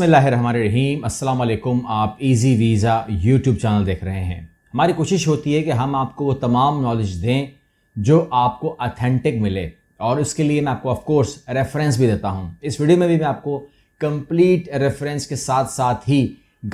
बसमीम आप easy visa YouTube channel देख रहे हैं हमारी कोशिश होती है कि हम आपको वो तमाम नॉलेज दें जो आपको अथेंटिक मिले और उसके लिए मैं आपको ऑफ कोर्स रेफरेंस भी देता हूँ इस वीडियो में भी मैं आपको कंप्लीट रेफरेंस के साथ साथ ही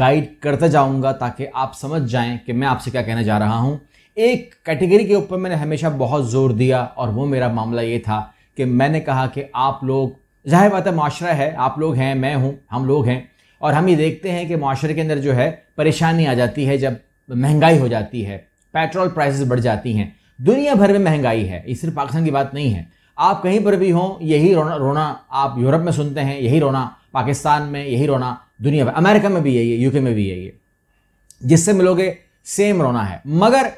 गाइड करता जाऊँगा ताकि आप समझ जाएँ कि मैं आपसे क्या कहने जा रहा हूँ एक कैटेगरी के ऊपर मैंने हमेशा बहुत जोर दिया और वो मेरा मामला ये था कि मैंने कहा कि आप लोग ज़ाहिर बात है माशरा है आप लोग हैं मैं हूँ हम लोग हैं और हम ये देखते हैं कि माशरे के अंदर जो है परेशानी आ जाती है जब महंगाई हो जाती है पेट्रोल प्राइसेस बढ़ जाती हैं दुनिया भर में महंगाई है ये सिर्फ पाकिस्तान की बात नहीं है आप कहीं पर भी हों यही रोना रोना आप यूरोप में सुनते हैं यही रोना पाकिस्तान में यही रोना दुनिया भर अमेरिका में भी यही है यूके में भी यही है जिससे मिलोगे सेम रोना है मगर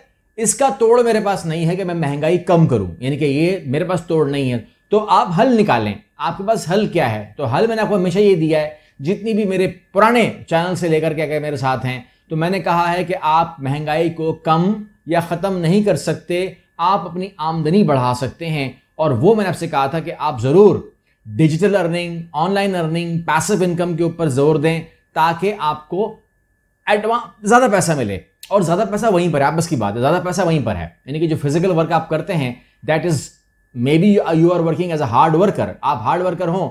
इसका तोड़ मेरे पास नहीं है कि मैं महंगाई कम करूं यानी कि ये मेरे पास तोड़ नहीं है तो आप हल निकालें आपके पास हल क्या है तो हल मैंने आपको हमेशा ये दिया है जितनी भी मेरे पुराने चैनल से लेकर के अगर मेरे साथ हैं तो मैंने कहा है कि आप महंगाई को कम या ख़त्म नहीं कर सकते आप अपनी आमदनी बढ़ा सकते हैं और वो मैंने आपसे कहा था कि आप ज़रूर digital earning online earning passive income के ऊपर जोर दें ताकि आपको एडवांस ज़्यादा पैसा मिले और ज़्यादा पैसा वहीं पर है आप बस की बात है ज़्यादा पैसा वहीं पर है यानी कि जो फिजिकल वर्क आप करते हैं that is maybe you are working as a hard worker आप हार्ड वर्कर हो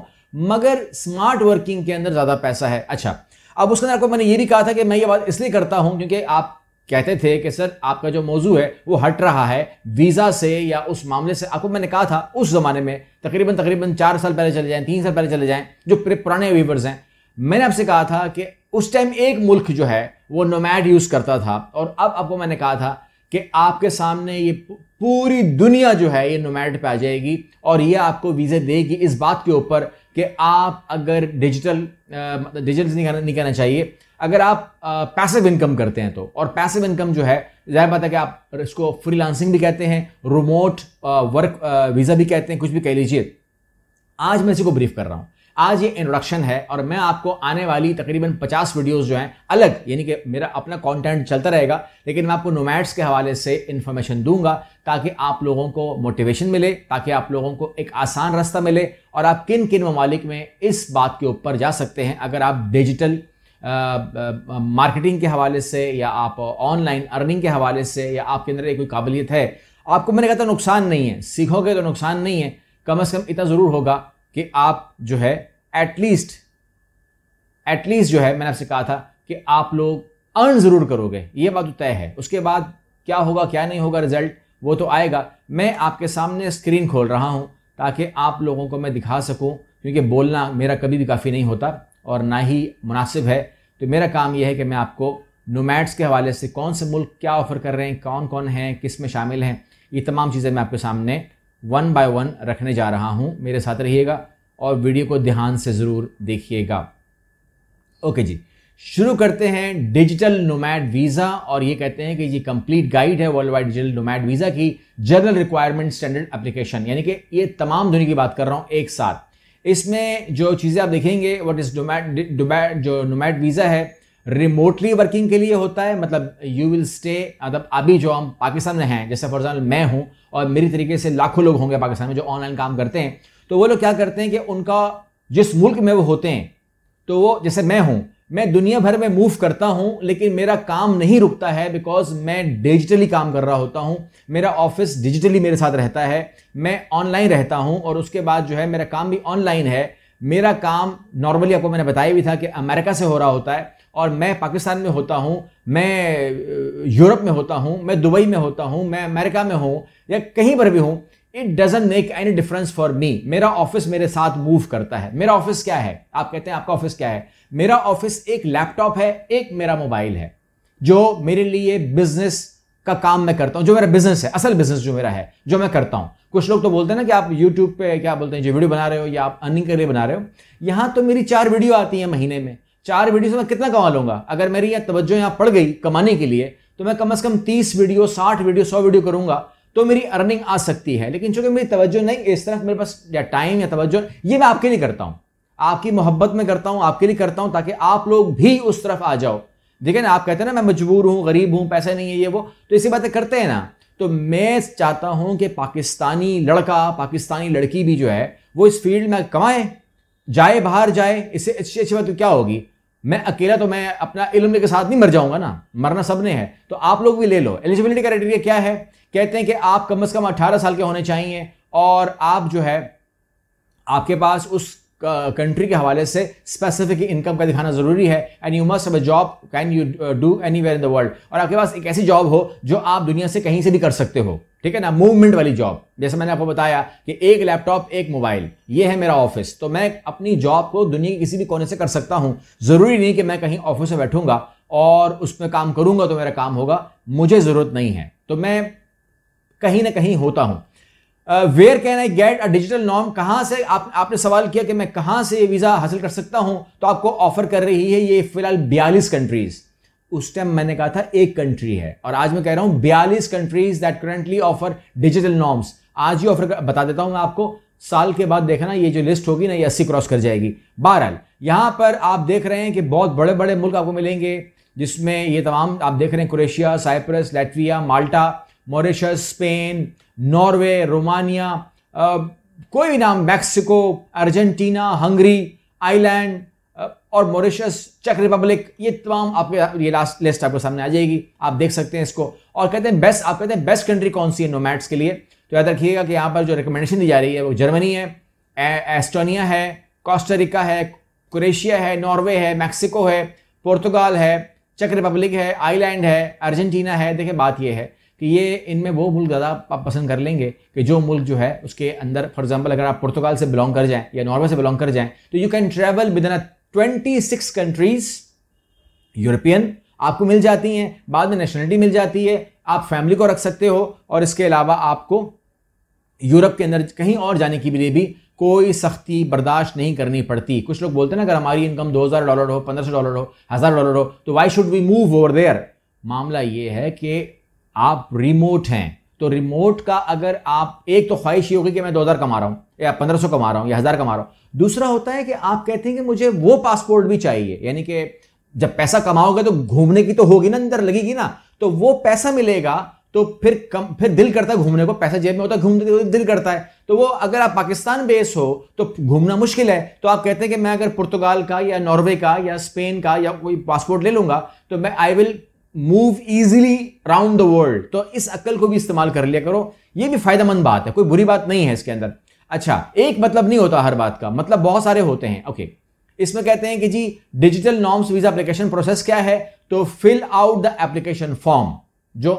मगर स्मार्ट वर्किंग के अंदर ज़्यादा पैसा है अच्छा अब उसके अंदर आपको मैंने ये भी कहा था कि मैं ये बात इसलिए करता हूं क्योंकि आप कहते थे कि सर आपका जो मौजू है वो हट रहा है वीज़ा से या उस मामले से आपको मैंने कहा था उस ज़माने में तकरीबन तकरीबन चार साल पहले चले जाएं तीन साल पहले चले जाएं जो पुराने वीवर्स हैं मैंने आपसे कहा था कि उस टाइम एक मुल्क जो है वो नोमैड यूज़ करता था और अब आपको मैंने कहा था कि आपके सामने ये पूरी दुनिया जो है ये नोमैट पे आ जाएगी और ये आपको वीजे देगी इस बात के ऊपर कि आप अगर डिजिटल मतलब डिजिटल नहीं करना नहीं कहना चाहिए अगर आप पैसिव इनकम करते हैं तो और पैसिव इनकम जो है जाहिर बात है कि आप इसको फ्रीलांसिंग भी कहते हैं रिमोट वर्क वीज़ा भी कहते हैं कुछ भी कह लीजिए आज मैं इसी को ब्रीफ कर रहा हूँ आज ये इंट्रोडक्शन है और मैं आपको आने वाली तकरीबन 50 वीडियोस जो हैं अलग यानी कि मेरा अपना कंटेंट चलता रहेगा लेकिन मैं आपको नोमैट्स के हवाले से इन्फॉर्मेशन दूंगा ताकि आप लोगों को मोटिवेशन मिले ताकि आप लोगों को एक आसान रास्ता मिले और आप किन किन ममालिक में इस बात के ऊपर जा सकते हैं अगर आप डिजिटल मार्केटिंग के हवाले से या आप ऑनलाइन अर्निंग के हवाले से या आपके अंदर कोई काबिलियत है आपको मैंने कहा था नुकसान नहीं है सीखोगे तो नुकसान नहीं है कम अज़ कम इतना ज़रूर होगा कि आप जो है एटलीस्ट एटलीस्ट जो है मैंने आपसे कहा था कि आप लोग अर्न ज़रूर करोगे ये बात तो तय है उसके बाद क्या होगा क्या नहीं होगा रिजल्ट वो तो आएगा मैं आपके सामने स्क्रीन खोल रहा हूँ ताकि आप लोगों को मैं दिखा सकूँ क्योंकि बोलना मेरा कभी भी काफ़ी नहीं होता और ना ही मुनासिब है तो मेरा काम यह है कि मैं आपको नोमैट्स के हवाले से कौन से मुल्क क्या ऑफ़र कर रहे हैं कौन कौन हैं किस में शामिल हैं ये तमाम चीज़ें मैं आपके सामने वन बाय वन रखने जा रहा हूँ मेरे साथ रहिएगा और वीडियो को ध्यान से ज़रूर देखिएगा ओके जी शुरू करते हैं डिजिटल नोमैड वीज़ा और ये कहते हैं कि ये कंप्लीट गाइड है world wide digital nomad visa की जनरल रिक्वायरमेंट स्टैंडर्ड एप्लीकेशन यानी कि ये तमाम दुनिया की बात कर रहा हूं एक साथ इसमें जो चीज़ें आप देखेंगे वट इज़ डोमैड जो नोमैड वीज़ा है रिमोटली वर्किंग के लिए होता है मतलब यू विल स्टे मतलब अभी जो हम पाकिस्तान में हैं जैसे फॉर एग्जाम्पल मैं हूं और मेरी तरीके से लाखों लोग होंगे पाकिस्तान में जो ऑनलाइन काम करते हैं तो वो लोग क्या करते हैं कि उनका जिस मुल्क में वो होते हैं तो वो जैसे मैं हूं मैं दुनिया भर में मूव करता हूँ लेकिन मेरा काम नहीं रुकता है बिकॉज मैं डिजिटली काम कर रहा होता हूँ मेरा ऑफिस डिजिटली मेरे साथ रहता है मैं ऑनलाइन रहता हूँ और उसके बाद जो है मेरा काम भी ऑनलाइन है मेरा काम नॉर्मली आपको मैंने बताया भी था कि अमेरिका से हो रहा होता है और मैं पाकिस्तान में होता हूँ मैं यूरोप में होता हूँ मैं दुबई में होता हूँ मैं अमेरिका में हूँ या कहीं पर भी हूँ it doesn't make any difference for me मेरा ऑफिस मेरे साथ मूव करता है मेरा ऑफिस क्या है आप कहते हैं आपका ऑफिस क्या है मेरा ऑफिस एक लैपटॉप है एक मेरा मोबाइल है जो मेरे लिए बिजनेस का काम मैं करता हूं जो मेरा बिजनेस है असल बिजनेस जो मेरा है जो मैं करता हूं कुछ लोग तो बोलते हैं ना कि आप यूट्यूब पे क्या बोलते हैं जो वीडियो बना रहे हो या आप अर्निंग के लिए बना रहे हो यहां तो मेरी चार वीडियो आती है महीने में चार वीडियो से मैं कितना कमा लूंगा अगर मेरी यह तवज्जो यहां पड़ गई कमाने के लिए तो मैं कम अज कम तीस वीडियो साठ वीडियो सौ वीडियो करूंगा तो मेरी अर्निंग आ सकती है लेकिन चूंकि मेरी तवज्जो नहीं इस तरफ मेरे पास या टाइम या तवज्जो ये मैं आपके लिए करता हूँ आपकी मोहब्बत में करता हूँ आपके लिए करता हूँ ताकि आप लोग भी उस तरफ आ जाओ देखिए ना आप कहते हैं ना मैं मजबूर हूँ गरीब हूँ पैसे नहीं है ये वो तो इसी बातें करते हैं ना तो मैं चाहता हूँ कि पाकिस्तानी लड़का पाकिस्तानी लड़की भी जो है वो इस फील्ड में कमाए जाए बाहर जाए इससे अच्छी अच्छी बात तो क्या होगी मैं अकेला तो मैं अपना इल्म के साथ नहीं मर जाऊंगा ना मरना सबने है तो आप लोग भी ले लो एलिजिबिलिटी क्राइटेरिया क्या है कहते हैं कि आप कम से कम 18 साल के होने चाहिए और आप जो है आपके पास उस कंट्री के हवाले से स्पेसिफिक इनकम का दिखाना जरूरी है and you must a job can you do any in the world और आपके पास एक ऐसी जॉब हो जो आप दुनिया से कहीं से भी कर सकते हो ठीक है ना मूवमेंट वाली जॉब जैसे मैंने आपको बताया कि एक लैपटॉप एक मोबाइल ये है मेरा ऑफिस तो मैं अपनी जॉब को दुनिया के किसी भी कोने से कर सकता हूं ज़रूरी नहीं कि मैं कहीं ऑफिस में बैठूंगा और उसमें काम करूंगा तो मेरा काम होगा मुझे ज़रूरत नहीं है तो मैं कहीं ना कहीं होता हूं where can I get a digital नॉर्म कहां से आप आपने सवाल किया कि मैं कहां से वीज़ा हासिल कर सकता हूं तो आपको ऑफर कर रही है ये फिलहाल बयालीस कंट्रीज़ उस टाइम मैंने कहा था एक कंट्री है और आज मैं कह रहा हूं बयालीस countries that currently offer digital nomads आज ही ऑफर बता देता हूं मैं आपको साल के बाद देखना ये जो लिस्ट होगी ना ये अस्सी क्रॉस कर जाएगी बहरहाल यहां पर आप देख रहे हैं कि बहुत बड़े बड़े मुल्क आपको मिलेंगे जिसमें ये तमाम आप देख रहे हैं Croatia Cyprus Latvia Malta Mauritius Spain Norway Romania कोई भी नाम मैक्सिको अर्जेंटीना हंगरी आइलैंड और मॉरिशस चेक रिपब्लिक ये तमाम आपके ये लास्ट लिस्ट आपके सामने आ जाएगी आप देख सकते हैं इसको और कहते हैं बेस्ट आप कहते हैं बेस्ट कंट्री कौन सी है नोमैट्स के लिए तो याद रखिएगा कि यहाँ पर जो रिकमेंडेशन दी जा रही है वो जर्मनी है एस्टोनिया है कॉस्टरिका है क्रोएशिया है नॉर्वे है मैक्सिको है पुर्तगाल है चेक रिपब्लिक है आईलैंड है अर्जेंटीना है देखिए बात यह है कि ये इनमें वो मुल्क ज़्यादा आप पसंद कर लेंगे कि जो मुल्क जो है उसके अंदर फॉर एग्जाम्पल अगर आप पुर्तगाल से बिलोंग कर जाएँ या नॉर्वे से बिलोंग कर जाएँ तो you can travel within a 26 countries European आपको मिल जाती हैं बाद में नेशनलिटी मिल जाती है आप फैमिली को रख सकते हो और इसके अलावा आपको यूरोप के अंदर कहीं और जाने के लिए भी कोई सख्ती बर्दाश्त नहीं करनी पड़ती कुछ लोग बोलते हैं ना अगर हमारी इनकम 2000 डॉलर हो 1500 डॉलर हो हजार डॉलर हो तो why should we move over there मामला ये है कि आप रिमोट हैं तो रिमोट का अगर आप एक तो ख्वाहिश ये होगी कि मैं 2000 कमा रहा हूँ या पंद्रह सौ कमा रहा हूँ या हज़ार कमा रहा हूँ दूसरा होता है कि आप कहते हैं कि मुझे वो पासपोर्ट भी चाहिए यानी कि जब पैसा कमाओगे तो घूमने की तो होगी ना अंदर लगेगी ना तो वो पैसा मिलेगा तो फिर कम फिर दिल करता है घूमने को पैसा जेब में होता है घूमते दिल करता है तो वो अगर आप पाकिस्तान बेस हो तो घूमना मुश्किल है तो आप कहते हैं कि मैं अगर पुर्तगाल का या नॉर्वे का या स्पेन का या कोई पासपोर्ट ले लूंगा तो मैं I will move easily round the world तो इस अक्ल को भी इस्तेमाल कर लिया करो ये भी फायदेमंद बात है कोई बुरी बात नहीं है इसके अंदर अच्छा एक मतलब नहीं होता हर बात का मतलब बहुत सारे होते हैं ओके इसमें कहते हैं कि जी digital nomads visa application process क्या है तो fill out the application form जो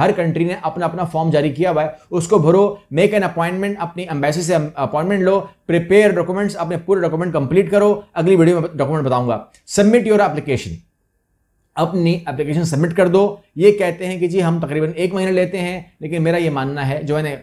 हर कंट्री ने अपना अपना फॉर्म जारी किया हुआ है उसको भरो मेक एन अपॉइंटमेंट अपनी एम्बेसी से अपॉइंटमेंट लो प्रिपेयर डॉक्यूमेंट्स अपने पूरे डॉक्यूमेंट कंप्लीट करो अगली वीडियो में डॉक्यूमेंट बताऊंगा सबमिट योर एप्लीकेशन अपनी एप्लीकेशन सबमिट कर दो ये कहते हैं कि जी हम तकरीबन एक महीने लेते हैं लेकिन मेरा ये मानना है जो मैंने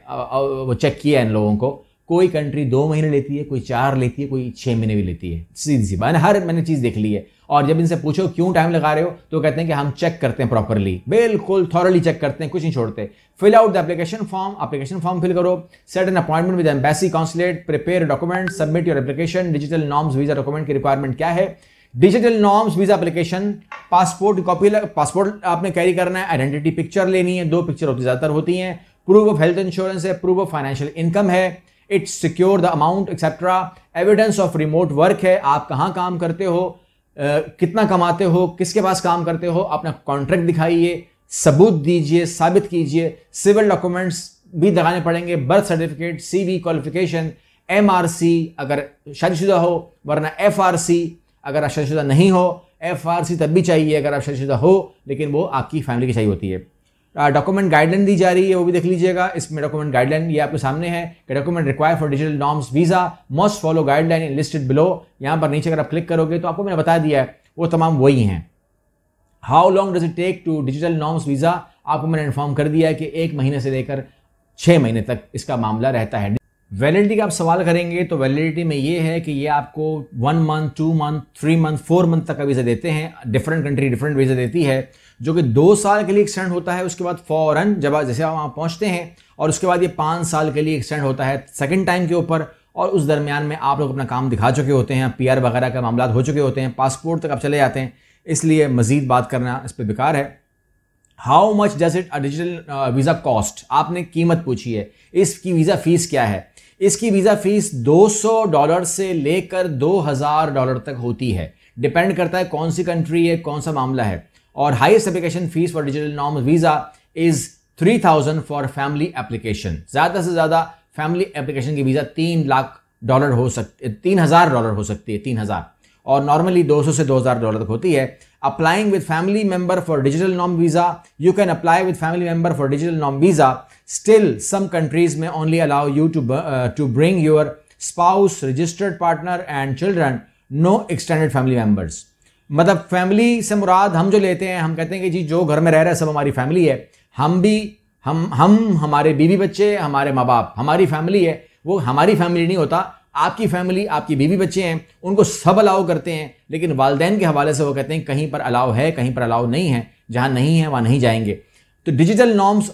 वो चेक किया है इन लोगों को कोई कंट्री दो महीने लेती है कोई चार लेती है कोई छः महीने भी लेती है सीधी सी बात हर मैंने चीज़ देख ली है और जब इनसे पूछो क्यों टाइम लगा रहे हो तो कहते हैं कि हम चेक करते हैं प्रॉपरली बिल्कुल थॉरली चेक करते हैं कुछ नहीं छोड़ते fill out the application form application form fill करो set an appointment with embassy consulate prepare document submit your application digital nomads visa document की रिक्वायरमेंट क्या है digital nomads visa application passport copy passport आपने carry करना है identity picture लेनी है दो पिक्चर होती ज़्यादातर होती हैं प्रूफ ऑफ हेल्थ इंश्योरेंस है प्रूफ ऑफ फाइनेंशियल इनकम है it's secure the amount etcetera evidence of remote work है आप कहाँ काम करते हो कितना कमाते हो किसके पास काम करते हो अपना कॉन्ट्रैक्ट दिखाइए सबूत दीजिए साबित कीजिए सिविल डॉक्यूमेंट्स भी दिखाने पड़ेंगे birth certificate C V qualification M R C अगर शादीशुदा हो वरना एफ आर सी अगर आप शादीशुदा नहीं हो एफ आर सी तब भी चाहिए अगर आप शादीशुदा हो लेकिन वो आपकी फैमिली की चाहिए होती है डॉक्यूमेंट uh, गाइडलाइन दी जा रही है वो भी देख लीजिएगा इसमें डॉक्यूमेंट गाइडलाइन ये आपके सामने है कि document require for digital nomads visa must follow guideline in listed below यहाँ पर नीचे अगर आप क्लिक करोगे तो आपको मैंने बता दिया है वो तमाम वही हैं how long does it take to digital nomads visa आपको मैंने इन्फॉर्म कर दिया है कि एक महीने से लेकर छः महीने तक इसका मामला रहता है वैलिडिटी का आप सवाल करेंगे तो वैलिडिटी में ये है कि ये आपको one month two month three month four month तक का वीज़ा देते हैं डिफरेंट कंट्री डिफरेंट वीज़ा देती है जो कि दो साल के लिए एक्सटेंड होता है उसके बाद फ़ौरन जब जैसे आप वहाँ पहुँचते हैं और उसके बाद ये पाँच साल के लिए एक्सटेंड होता है सेकेंड टाइम के ऊपर और उस दरमियान में आप लोग अपना काम दिखा चुके होते हैं पी वगैरह का मामला हो चुके होते हैं पासपोर्ट तक आप चले जाते हैं इसलिए मज़ीद बात करना इस पर बेकार है how much does it digital visa cost आपने कीमत पूछी है इसकी वीज़ा फ़ीस क्या है इसकी वीज़ा फ़ीस 200 डॉलर से लेकर 2000 डॉलर तक होती है डिपेंड करता है कौन सी कंट्री है कौन सा मामला है और highest application fee for digital नॉर्म visa is three thousand for family application ज़्यादा से ज़्यादा फैमिली एप्लीकेशन की वीज़ा तीन लाख डॉलर हो सकती तीन हज़ार डॉलर हो सकती है तीन हज़ार और नॉर्मली दो सौ से दो हजार डॉलर तक होती है applying with family member for digital nomad visa you can apply with family member for digital nomad visa still some countries में only allow you to to bring your spouse registered partner and children no extended family members मतलब family से मुराद हम जो लेते हैं हम कहते हैं कि जी जो घर में रह रहे हैं सब हमारी फैमिली है हम भी हम हम हमारे बीवी बच्चे हमारे माँ बाप हमारी फैमिली है वो हमारी फैमिली नहीं होता आपकी फैमिली आपकी बीवी बच्चे हैं उनको सब अलाउ करते हैं लेकिन वालदेन के हवाले से वो कहते हैं कहीं पर अलाउ है कहीं पर अलाउ नहीं है जहाँ नहीं है वहाँ नहीं जाएंगे तो डिजिटल नॉर्म्स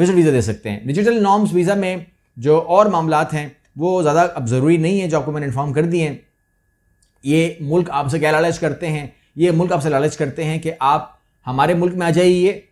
विजिट वीज़ा दे सकते हैं डिजिटल नॉर्म्स वीज़ा में जो और मामलात हैं वो ज़्यादा अब ज़रूरी नहीं है जो आपको मैंने इन्फॉर्म कर दिए हैं ये मुल्क आपसे क्या लालच करते हैं ये मुल्क आपसे लालच करते हैं कि आप हमारे मुल्क में आ जाइए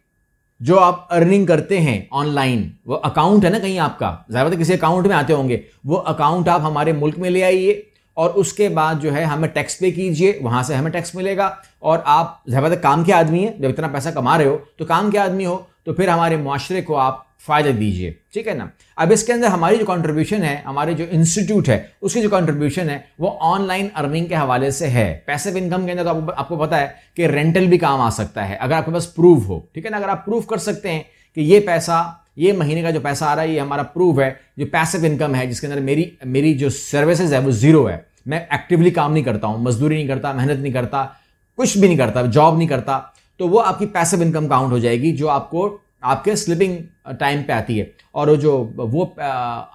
जो आप अर्निंग करते हैं ऑनलाइन वो अकाउंट है ना कहीं आपका ज़्यादातर तो किसी अकाउंट में आते होंगे वो अकाउंट आप हमारे मुल्क में ले आइए और उसके बाद जो है हमें टैक्स पे कीजिए वहाँ से हमें टैक्स मिलेगा और आप ज़्यादातर तो काम के आदमी हैं जब इतना पैसा कमा रहे हो तो काम के आदमी हो तो फिर हमारे माशरे को आप फ़ायदा दीजिए ठीक है ना अब इसके अंदर हमारी जो कंट्रीब्यूशन है हमारे जो इंस्टीट्यूट है उसकी जो कंट्रीब्यूशन है वो ऑनलाइन अर्निंग के हवाले से है पैसिव इनकम के अंदर तो आपको आपको पता है कि रेंटल भी काम आ सकता है अगर आपके पास प्रूफ हो ठीक है ना अगर आप प्रूफ कर सकते हैं कि ये पैसा ये महीने का जो पैसा आ रहा है ये हमारा प्रूफ है जो पैसे इनकम है जिसके अंदर मेरी मेरी जो सर्विसेज है वो ज़ीरो है मैं एक्टिवली काम नहीं करता हूँ मजदूरी नहीं करता मेहनत नहीं करता कुछ भी नहीं करता जॉब नहीं करता तो वो आपकी पैसिव इनकम काउंट हो जाएगी जो आपको आपके स्लिपिंग टाइम uh, पे आती है और वो जो वो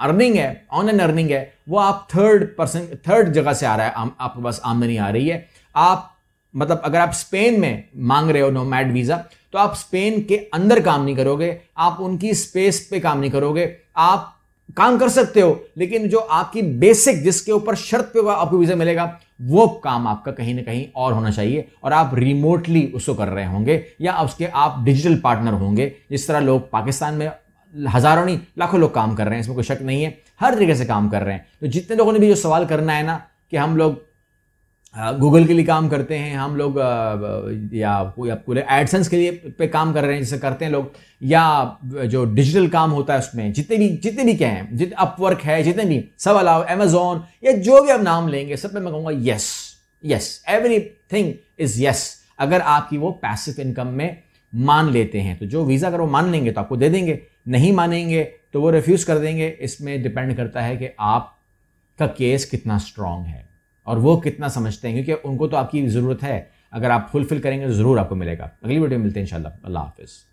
अर्निंग uh, है ऑन एन अर्निंग है वो आप थर्ड पर्सन थर्ड जगह से आ रहा है आ, आपके पास आमदनी आ रही है आप मतलब अगर आप स्पेन में मांग रहे हो नो मैड वीज़ा तो आप स्पेन के अंदर काम नहीं करोगे आप उनकी स्पेस पे काम नहीं करोगे आप काम कर सकते हो लेकिन जो आपकी बेसिक जिसके ऊपर शर्त पे आपको वीजा मिलेगा वो काम आपका कहीं ना कहीं और होना चाहिए और आप रिमोटली उसको कर रहे होंगे या उसके आप डिजिटल पार्टनर होंगे जिस तरह लोग पाकिस्तान में हजारों नहीं लाखों लोग काम कर रहे हैं इसमें कोई शक नहीं है हर तरीके से काम कर रहे हैं तो जितने लोगों ने भी जो सवाल करना है ना कि हम लोग गूगल हाँ, के लिए काम करते हैं हम लोग या कोई आप पूरे एडसेंस के लिए पे काम कर रहे हैं जैसे करते हैं लोग या जो डिजिटल काम होता है उसमें जितने भी जितने भी क्या हैं जित अपवर्क है जितने भी सब अलाव अमेजोन या जो भी आप नाम लेंगे सब में मैं कहूँगा yes yes everything is yes अगर आपकी वो पैसिव इनकम में मान लेते हैं तो जो वीज़ा अगर वो मान लेंगे तो आपको दे देंगे नहीं मानेंगे तो वो रिफ्यूज़ कर देंगे इसमें डिपेंड करता है कि आपका केस कितना स्ट्रांग है और वो कितना समझते हैं क्योंकि उनको तो आपकी ज़रूरत है अगर आप फुलफिल करेंगे तो ज़रूर आपको मिलेगा अगली वीडियो में मिलते हैं इंशाल्लाह अल्लाह हाफिज़